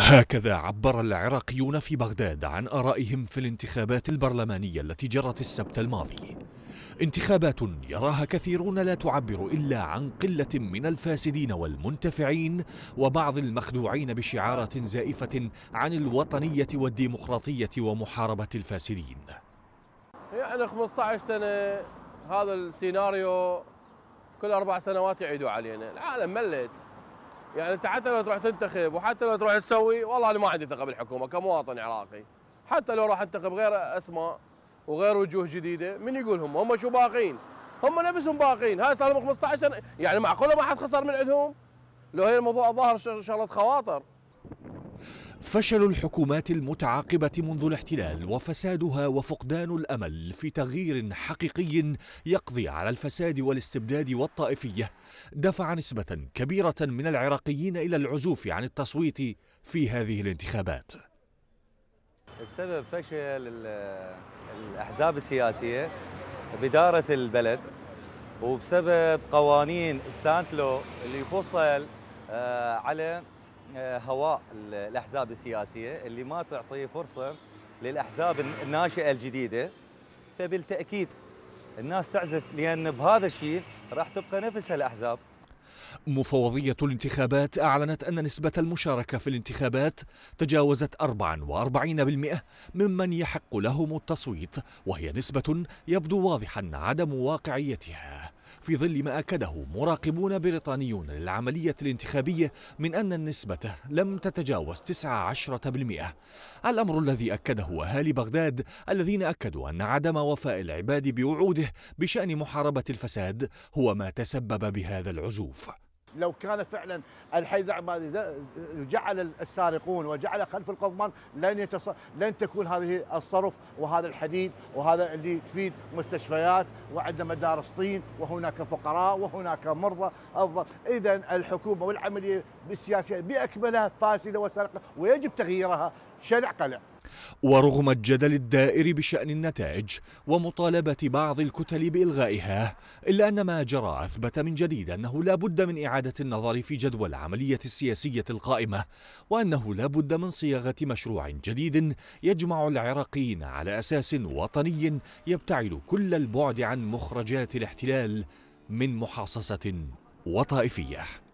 هكذا عبر العراقيون في بغداد عن آرائهم في الانتخابات البرلمانية التي جرت السبت الماضي انتخابات يراها كثيرون لا تعبر إلا عن قلة من الفاسدين والمنتفعين وبعض المخدوعين بشعارات زائفة عن الوطنية والديمقراطية ومحاربة الفاسدين يعني 15 سنة هذا السيناريو كل أربع سنوات يعيدوا علينا العالم ملت يعني انت حتى لو تروح تنتخب وحتى لو تروح تسوي والله انا ما عندي ثقه بالحكومه كمواطن عراقي حتى لو راح انتخب غير اسماء وغير وجوه جديده من يقول هم هم شو باقين هم نفسهم باقين هاي صار لهم 15 سنه يعني معقوله ما حد خسر من عندهم لو هي الموضوع الظاهر شغله خواطر فشل الحكومات المتعاقبة منذ الاحتلال وفسادها وفقدان الأمل في تغيير حقيقي يقضي على الفساد والاستبداد والطائفية دفع نسبة كبيرة من العراقيين إلى العزوف عن التصويت في هذه الانتخابات بسبب فشل الأحزاب السياسية بإدارة البلد وبسبب قوانين سانتلو اللي فصل آه، على هواء الاحزاب السياسيه اللي ما تعطي فرصه للاحزاب الناشئه الجديده فبالتاكيد الناس تعزف لان بهذا الشيء راح تبقى نفسها الاحزاب مفوضية الانتخابات أعلنت أن نسبة المشاركة في الانتخابات تجاوزت 44% ممن يحق لهم التصويت وهي نسبة يبدو واضحا عدم واقعيتها في ظل ما أكده مراقبون بريطانيون للعملية الانتخابية من أن النسبة لم تتجاوز 19% الأمر الذي أكده أهالي بغداد الذين أكدوا أن عدم وفاء العباد بوعوده بشأن محاربة الفساد هو ما تسبب بهذا العزوف لو كان فعلا الحي العبادي جعل السارقون وجعل خلف القضبان لن يتص... لن تكون هذه الصرف وهذا الحديد وهذا اللي تفيد مستشفيات وعندنا مدارس طين وهناك فقراء وهناك مرضى افضل اذا الحكومه والعمليه السياسيه باكملها فاسده وسرقه ويجب تغييرها شنع قلع ورغم الجدل الدائر بشأن النتائج ومطالبة بعض الكتل بإلغائها إلا أن ما جرى أثبت من جديد أنه لا بد من إعادة النظر في جدوى العملية السياسية القائمة وأنه لا بد من صياغة مشروع جديد يجمع العراقيين على أساس وطني يبتعد كل البعد عن مخرجات الاحتلال من محاصصة وطائفية